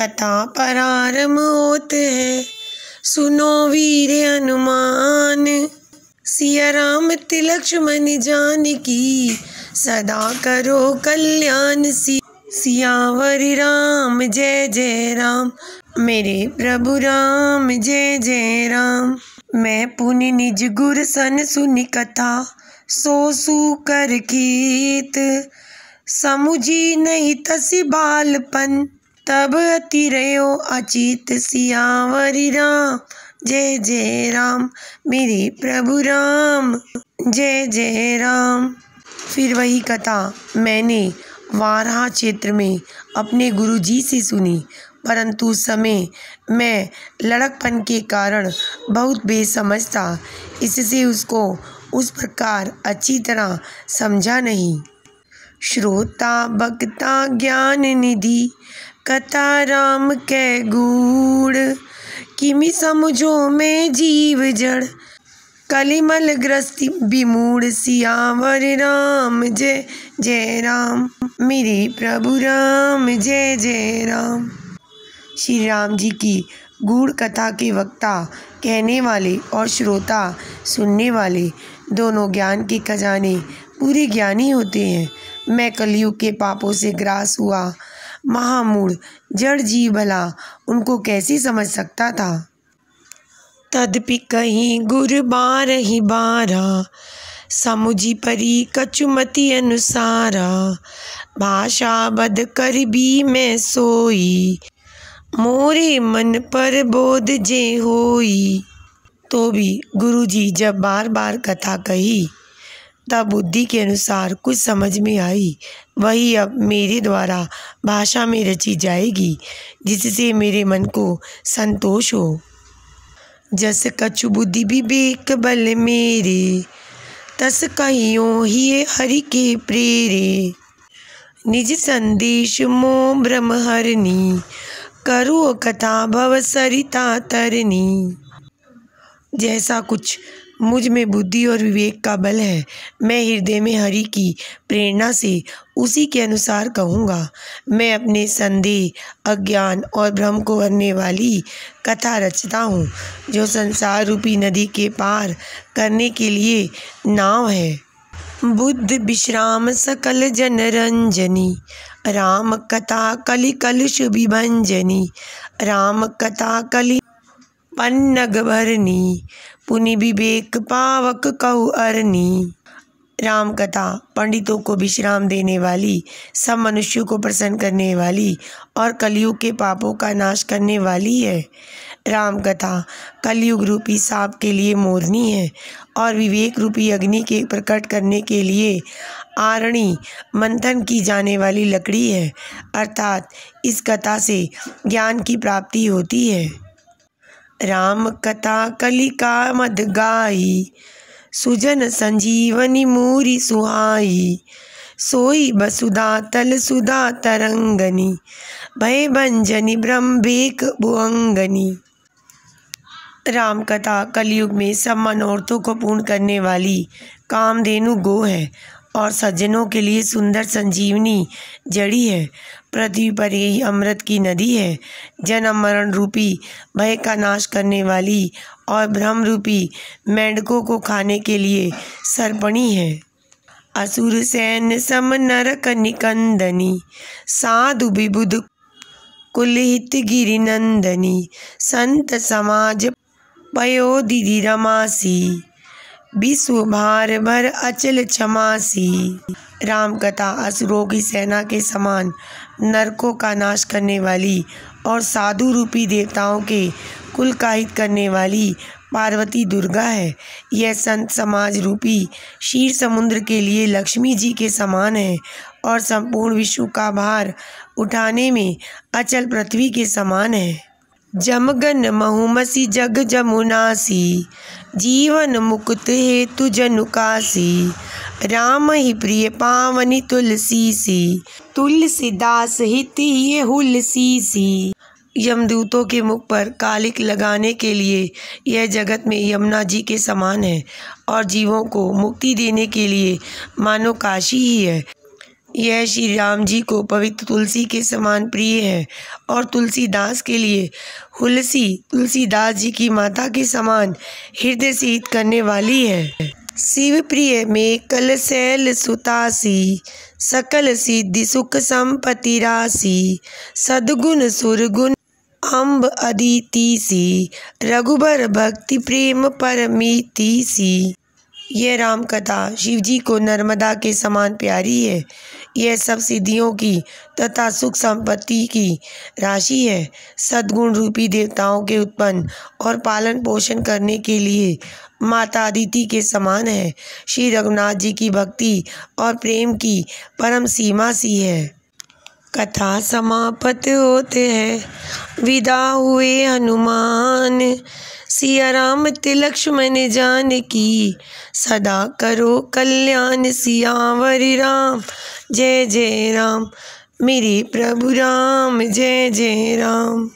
कथा आरम होते है सुनो वीर हनुमान सिया राम तिलक्ष्मण जान की सदा करो कल्याण सी सियावर राम जय जय राम मेरे प्रभु राम जय जय राम मैं पुनि निज गुर सन सुन कथा सो सू कर कीत समुझी नहीं तसी बालपन तब अति रहो अचित सियावरी राम जय जय राम मेरे प्रभु राम जय जय राम फिर वही कथा मैंने वारहा क्षेत्र में अपने गुरुजी से सुनी परंतु समय मैं लड़कपन के कारण बहुत बेसमझ था इससे उसको उस प्रकार अच्छी तरह समझा नहीं श्रोता भक्ता ज्ञान निधि कथा राम कै गूढ़ किमि समझो में जीव जड़ कलिमल ग्रस्ति विमूढ़ सियावर राम जय जय राम मेरे प्रभु राम जय जय राम श्री राम जी की गूढ़ कथा के वक्ता कहने वाले और श्रोता सुनने वाले दोनों ज्ञान के खजाने पूरे ज्ञानी होते हैं मैं कलयुग के पापों से ग्रास हुआ महामूढ़ जड़ जी भला उनको कैसे समझ सकता था तदपि कहीं गुर बार ही बारा समुझी परी कचुमती अनुसारा भाषा बद कर भी मैं सोई मोरे मन पर बोध जे होई तो भी गुरुजी जब बार बार कथा कही तब बुद्धि के अनुसार कुछ समझ में आई वही अब मेरे द्वारा भाषा में रची जाएगी जिससे मेरे मन को संतोष हो जस कछु बुद्धि भी बेक बल मेरे तस कहियो ही हरि के प्रेरे निज संदेश मो ब्रह्म हरनी करो कथा भव सरिता तरनी जैसा कुछ मुझ में बुद्धि और विवेक का बल है मैं हृदय में हरि की प्रेरणा से उसी के अनुसार कहूँगा मैं अपने संदेह अज्ञान और भ्रम को भरने वाली कथा रचता हूँ जो संसार रूपी नदी के पार करने के लिए नाव है बुद्ध विश्राम सकल जन रंजनी राम कथा कलि कलुष विभंजनी राम कथा कलि पन्नग भरनी पुनि विवेक पावक कहु अरनी राम कथा पंडितों को विश्राम देने वाली सब मनुष्यों को प्रसन्न करने वाली और कलयुग के पापों का नाश करने वाली है राम कथा कलयुग रूपी साप के लिए मोरनी है और विवेक रूपी अग्नि के प्रकट करने के लिए आरणी मंथन की जाने वाली लकड़ी है अर्थात इस कथा से ज्ञान की प्राप्ति होती है राम कथा कलिका मद गाई सुजन संजीवनी मूरी सुहाई सोई बसुधा तल सुधा तरंगनी भय भंजनी ब्रह्म बेक बुअंगनी राम कथा कलयुग में सब मनोरथों को पूर्ण करने वाली कामधेनु गो है और सज्जनों के लिए सुंदर संजीवनी जड़ी है पृथ्वी पर यही अमृत की नदी है जन्म मरण रूपी भय का नाश करने वाली और भ्रम रूपी मेंढकों को खाने के लिए सर्पणी है असुर सैन्य सम नरक निकंदनी साधु विबुद कुलहित गिरिनंदनी संत समाज पयोदिधि रमासी विश्व भार भर अचल छमासी राम कथा असुरों की सेना के समान नरकों का नाश करने वाली और साधु रूपी देवताओं के कुल काहित करने वाली पार्वती दुर्गा है यह संत समाज रूपी शीर समुद्र के लिए लक्ष्मी जी के समान है और संपूर्ण विश्व का भार उठाने में अचल पृथ्वी के समान है जमगन महुमसी जग जमुनासी जीवन मुकुत हेतु जनुकासी राम ही प्रिय पावनी तुलसी सी तुलसीदास हित ये हुलसी सी यमदूतों के मुख पर कालिक लगाने के लिए यह जगत में यमुना जी के समान है और जीवों को मुक्ति देने के लिए मानो काशी ही है यह श्री राम जी को पवित्र तुलसी के समान प्रिय है और तुलसीदास के लिए हुलसी तुलसीदास जी की माता के समान हृदय से हित करने वाली है शिव प्रिय में कल सैल सुतासी सकल सिद्धि सुख संपति राशि सदगुण सुरगुण अम्ब अदिति सी रघुबर भक्ति प्रेम परमिति सी यह राम कथा शिव जी को नर्मदा के समान प्यारी है यह सब सिद्धियों की तथा सुख संपत्ति की राशि है सद्गुण रूपी देवताओं के उत्पन्न और पालन पोषण करने के लिए माता अदिति के समान है श्री रघुनाथ जी की भक्ति और प्रेम की परम सीमा सी है कथा समाप्त होते हैं विदा हुए हनुमान सिया राम लक्ष्मण जान की सदा करो कल्याण सियावर राम जय जय राम मेरे प्रभु राम जय जय राम